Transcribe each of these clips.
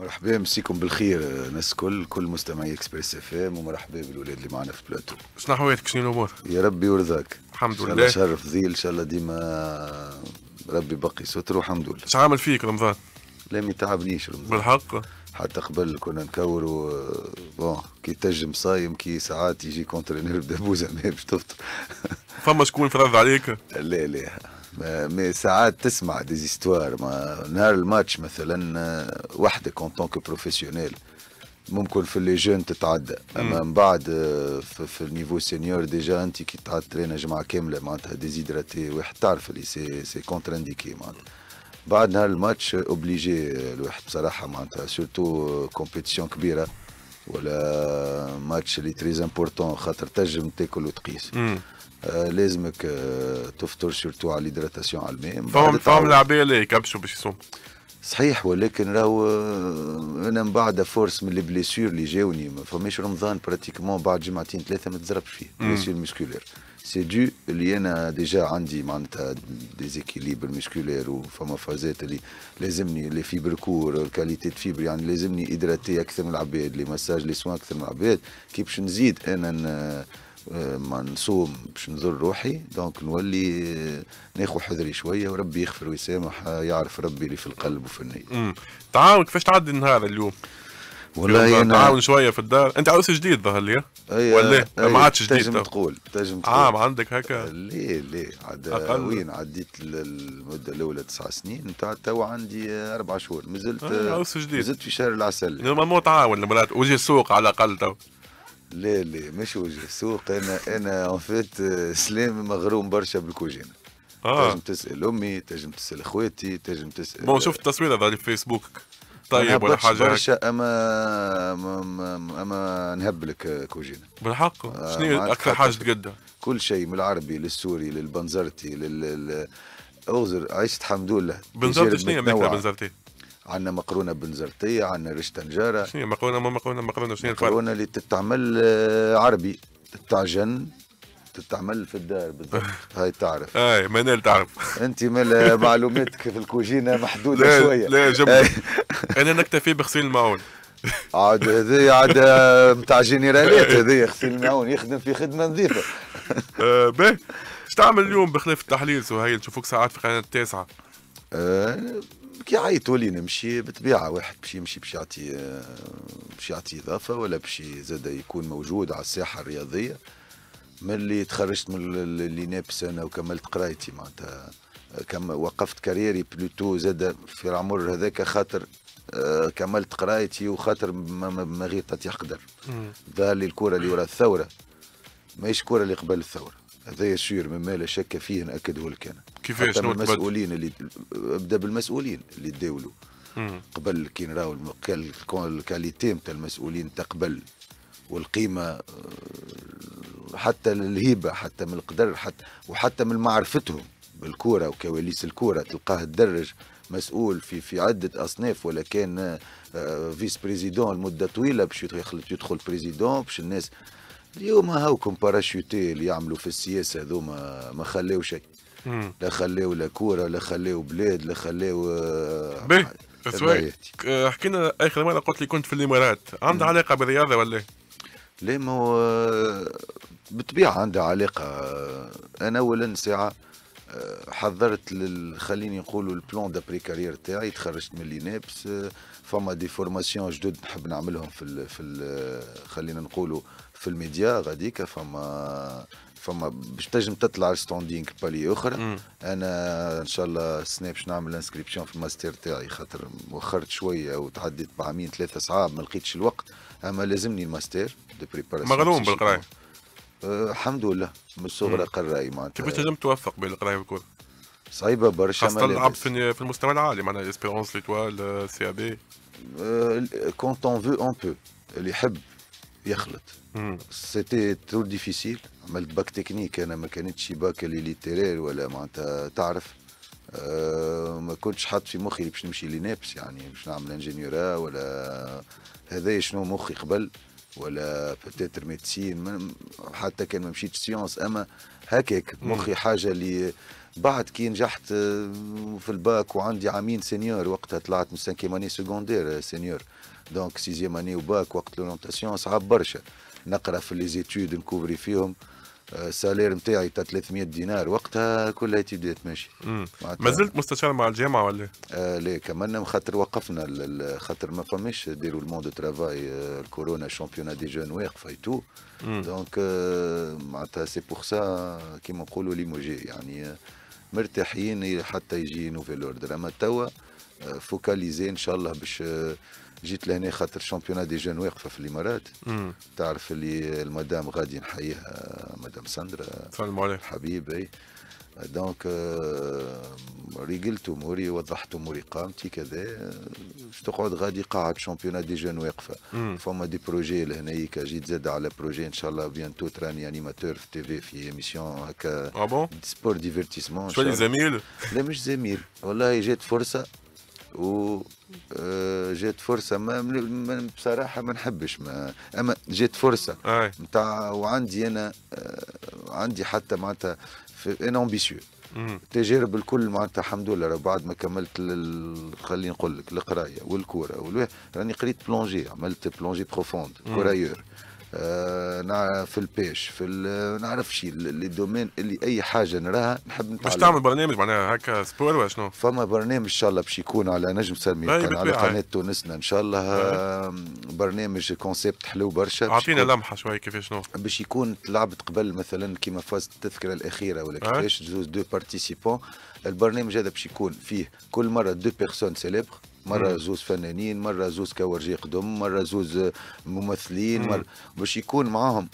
مرحبا مسيكم بالخير ناس كل كل مستمعي اكسبريس اف ام ومرحبا بالولاد اللي معنا في بلاتو شنو حوالك شنو الامور؟ يا ربي يرضاك الحمد لله شرف فضيل ان شاء الله ديما ربي بقي ستر والحمد لله شنو عامل فيك رمضان؟ لا ما يتعبنيش رمضان بالحق حتى قبل كنا نكوروا بون كي تنجم صايم كي ساعات يجي كونترينير بدبوزه ما باش تفطر فما شكون فرض عليك؟ لا لا مي ساعات تسمع ديزيستوار ما نهار الماتش مثلا وحدك اون طونك بروفيسيونيل ممكن في لي جون تتعدى اما من بعد آه، في, في النيفو سينيور ديجا انت كي تعاد ترينا جماعه كامله معناتها ديزيدراتي واحد تعرف اللي سي سي كونتر انديكي معناتها بعد نهار الماتش اوبليجي آه، آه، الواحد بصراحه معناتها سورتو كومبيتيسيون كبيره ولا ماتش اللي تريز امبورتون خاطر تنجم تاكل وتقيس آه، لازمك آه، تفطر سيرتو على ليدراتاسيون على الماء فهم فهم العباد اللي يكبسوا باش يصوموا صحيح ولكن راهو آه، انا من بعد فورس من لي بليسور اللي جاوني ما فماش رمضان براتيكمون بعد جمعتين ثلاثه ما تزربش فيه بليسور مسكولير سي دو اللي انا ديجا عندي معناتها ديزيكيليبر مسكولير وفما فازات اللي لازمني لي فيبر كور الكاليتي دو فيبر يعني لازمني ادراتي اكثر من العباد لي مساج لي سوان اكثر من العباد كي باش نزيد انا ما نصوم باش نضر روحي دونك نولي ناخذ حذري شويه وربي يغفر ويسامح يعرف ربي اللي في القلب وفي النيه. تعاون كيفاش تعدي النهار اليوم؟ والله ينا... تعاون شويه في الدار انت عروس جديد ظهر لي أيوة، ولا إيه؟ أيوة، ما عادش جديد تنجم تقول تنجم آه، تقول عام عندك هكا ليه ليه عاد وين عديت المده الاولى تسع سنين نتاع تو عندي اربع شهور مازلت آه، عروس جديد مازلت في شهر العسل نورمالمون تعاون وجه السوق على الاقل تو لا لا مش وجه السوق انا انا اون فيت سلام مغروم برشا بالكوجينه آه. تنجم تسال امي تنجم تسال اخواتي تنجم تسال بون شفت التصويره هذا في فيسبوكك طيب ولا آه، حاجه برشا اما اما اما نهبلك كوجينا بالحق شنو اكثر حاجه تقدر كل شيء من العربي للسوري للبنزرتي لل اوزر عيشت حمد لله بنزرتي شنو الماكله بنزرتي؟ عندنا مقرونه بنزرتيه عندنا ريش نجاره شنو مقرونه ما مقرونه مقرونه شنو هي مقرونه اللي تتعمل آه، عربي تتعجن بتتعمل في الدار بالضبط هاي تعرف اي منال تعرف انت مال معلوماتك في الكوجينه محدوده لا شويه لا جميل انا نكتفي بغسيل المعون عاد هذايا عاد نتاع جنرالات هذايا غسيل المعون يخدم في خدمه نظيفه آه، باهي اش تعمل اليوم بخلاف التحليل سهيل نشوفوك ساعات في قناه التاسعه آه، كي عيطوا لي نمشي بطبيعه واحد باش يمشي باش يعطي آه، باش يعطي اضافه ولا باش زاد يكون موجود على الساحه الرياضيه ملي تخرجت من نابس انا وكملت قرايتي معناتها كم وقفت كاريري بلوتو زاد في العمر هذاك خاطر آه، كملت قرايتي وخاطر ما غير تطيح قدر ظهر لي الكره اللي وراء الثوره ماهيش الكره اللي قبل الثوره هذا سير مما لا شك فيه ناكده لك انا كيفاش المسؤولين اللي ابدا بالمسؤولين اللي تداولوا قبل كي نراو الكاليتي نتاع المسؤولين تقبل والقيمه آه، حتى الهيبة حتى من القدر حتى وحتى من معرفتهم بالكورة وكواليس الكورة تلقاه الدرج مسؤول في في عدة أصناف ولا كان آه، فيس بريزيدون لمدة طويلة باش يدخل يدخل بريزيدون باش الناس اليوم هاوكم باراشوتي اللي يعملوا في السياسة هذوما ما خلاو شيء لا خلاو لا كورة لا خلاو بلاد لا خلاو آه، سوي حكينا اخر مره قلت لي كنت في الامارات عندها علاقه بالرياضه ولا لا ما هو آه، بالطبيعه عندها علاقه انا اولا ساعه آه، حضرت لل خليني نقولوا البلان دابري كارير تاعي تخرجت من لينابس آه، فما دي فورماسيون جدد نحب نعملهم في ال في ال آه، خلينا نقولوا في الميديا غاديك فما فما باش تنجم تطلع ستاندينغ بالي اخرى مم. انا ان شاء الله السنه باش نعمل انسكريبسيون في الماستر تاعي خاطر وخرت شويه وتعديت بعامين ثلاثه صعاب ما لقيتش الوقت اما لازمني الماستر دي بريباراسيون مغلوم بالقرايه أه، الحمد لله من الصغرى قراي معناتها كيفاش تنجم توفق بين القرايه والكره؟ صعيبه برشا خاصة تلعب في, المستوى العالي معناها اسبيرونس ليتوال سي ا بي كونت اون فو اون بو اللي يحب يخلط سيتي تور ديفيسيل عملت باك تكنيك انا ما كانتش باك اللي ليتيرير ولا معناتها تعرف أه، ما كنتش حاط في مخي باش نمشي لنابس يعني باش نعمل انجينيورا ولا هذايا شنو مخي قبل ولا بتاتر ميديسين حتى كان ما مشيتش سيونس اما هكاك مخي حاجه اللي بعد كي نجحت آه، في الباك وعندي عامين سينيور وقتها طلعت من سانكيم اني سكوندير سينيور دونك سيزيام اني وباك وقت لونتاسيون صعب برشا نقرا في لي زيتود نكوفري فيهم السالير نتاعي تاع 300 دينار وقتها كلها تبدا تمشي. ما زلت مستشار مع الجامعه ولا؟ آه لا كملنا خاطر وقفنا خاطر ما فماش ديروا المون دو ترافاي آه، الكورونا الشامبيونا دي جون واقفه تو دونك آه معناتها سي بور سا كيما نقولوا ليموجي يعني آه، مرتاحين حتى يجي نوفيل اوردر اما توا فوكاليزي آه، ان شاء الله باش جيت لهنا خاطر شامبيون دي جون واقفه في الامارات مم. تعرف اللي المدام غادي نحييها مدام ساندرا سلام عليك حبيبي دونك euh, رجلت اموري وضحت اموري قامتي كذا تقعد غادي قاعد شامبيون دي جون واقفه فما دي بروجي لهنايك جيت زاد على بروجي ان شاء الله بيانتو تراني انيماتور في تي في في ايميسيون هكا اه بون سبور ديفيرتيسمون شويه زميل لا مش زميل والله جات فرصه و آه، جات فرصه ما من بصراحه ما نحبش ما اما جات فرصه نتاع وعندي انا آه، عندي حتى معناتها انا امبيسيو التجارب الكل معناتها الحمد لله راه بعد ما كملت خليني نقول لك القرايه والكوره راني قريت بلونجي عملت بلونجي بروفوند كورايور آه في البيش في نعرف نعرفش لي دومين اللي اي حاجه نراها نحب نتعلم باش تعمل برنامج معناها هكا سبور ولا شنو؟ فما برنامج ان شاء الله باش يكون على نجم سلمي على قناه تونسنا ان شاء الله أه. برنامج كونسيبت حلو برشا اعطينا لمحه شوي كيفاش شنو؟ باش يكون تلعبت قبل مثلا كيما فاز التذكره الاخيره ولا أه. كيفاش دو بارتيسيبون البرنامج هذا باش يكون فيه كل مره دو بيرسون سيليبر مره زوز فنانين مره زوز كورجي قدم مره زوز ممثلين مرة باش يكون معاهم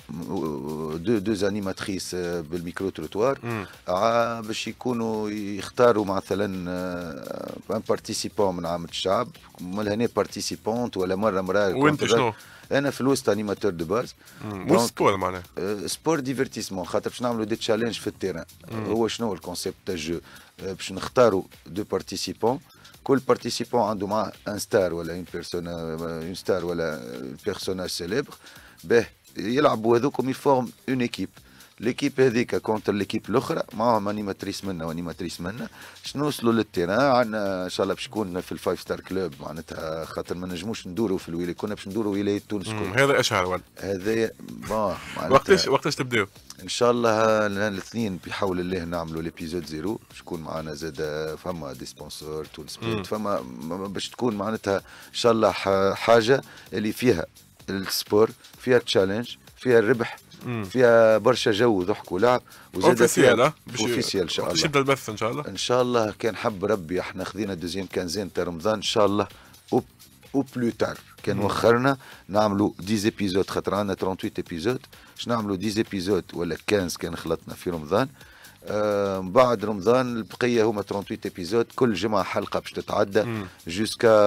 دو دو زانيماتريس بالميكرو تروتوار آه، باش يكونوا يختاروا مثلا ان آه، بارتيسيبون من عامه الشعب مالها هنا بارتيسيبونت ولا مره مره وانت شنو انا في الوسط انيماتور دو باز مش سبور معناها سبور ديفيرتيسمون خاطر باش نعملوا دي تشالنج في التيران mm. هو شنو الكونسيبت تاع الجو باش نختاروا دو بارتيسيبون كل بارتيسيبون عنده معاه ان ستار ولا اون بيرسون اون ستار ولا بيرسوناج سيليبر باه يلعبوا هذوكم يفورم اون ايكيب ليكيب هذيك كونتر ليكيب الاخرى ماني انيماتريس منا وانيماتريس منا شنو نوصلوا للتيران عندنا ان شاء الله باش تكون في الفايف ستار كلوب معناتها خاطر ما نجموش ندوروا في الولايه كنا باش ندوروا ولايه تونس كلها هذا اشهر ولد هذا وقتاش وقتاش تبداو ان شاء الله الاثنين بحول الله نعملوا ليبيزود زيرو باش يكون معنا زاد فما دي سبونسور تونس بيت فما باش تكون معناتها ان شاء الله حاجه اللي فيها السبور فيها تشالنج فيها الربح فيها برشا جو وضحك ولعب وزاد فيها اوفيسيال ان شاء الله يبدا البث ان شاء الله ان شاء الله كان حب ربي احنا خذينا دوزيام كانزين تاع رمضان ان شاء الله او بلو تار كان وخرنا نعملوا 10 ابيزود خاطر عندنا 38 ابيزود باش نعملوا 10 ابيزود ولا 15 كان خلطنا في رمضان آه، من بعد رمضان البقيه هما 38 ابيزود كل جمعه حلقه باش تتعدى جوسكا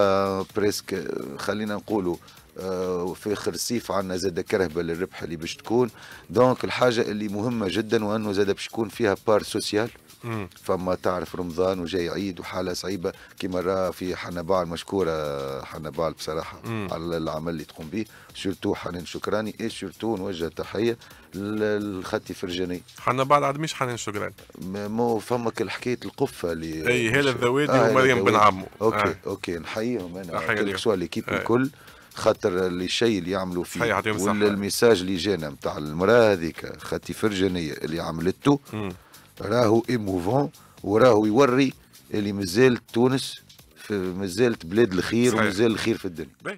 بريسك خلينا نقولوا وفي اخر الصيف عندنا زاد كرهبه للربح اللي باش تكون دونك الحاجه اللي مهمه جدا وانه زاد باش يكون فيها بار سوسيال فما تعرف رمضان وجاي عيد وحاله صعيبه كيما راه في حنبال مشكوره حنبال بصراحه مم. على العمل اللي تقوم به سورتو حنان شكراني اي سورتو نوجه تحيه للخطي فرجاني حنبال عاد مش حنان شكراني مو فماك الحكايه القفه اللي اي هلا الذوادي آه ومريم بن عمو اوكي آه. اوكي نحييهم انا سوا ليكيب آه. الكل آه. خاطر الشيء اللي يعملوا فيه ولا الميساج اللي جانا نتاع المراه هذيك خاتي فرجانيه اللي عملته راهو ايموفون وراهو يوري اللي مازال تونس مازالت بلاد الخير ومازال الخير في الدنيا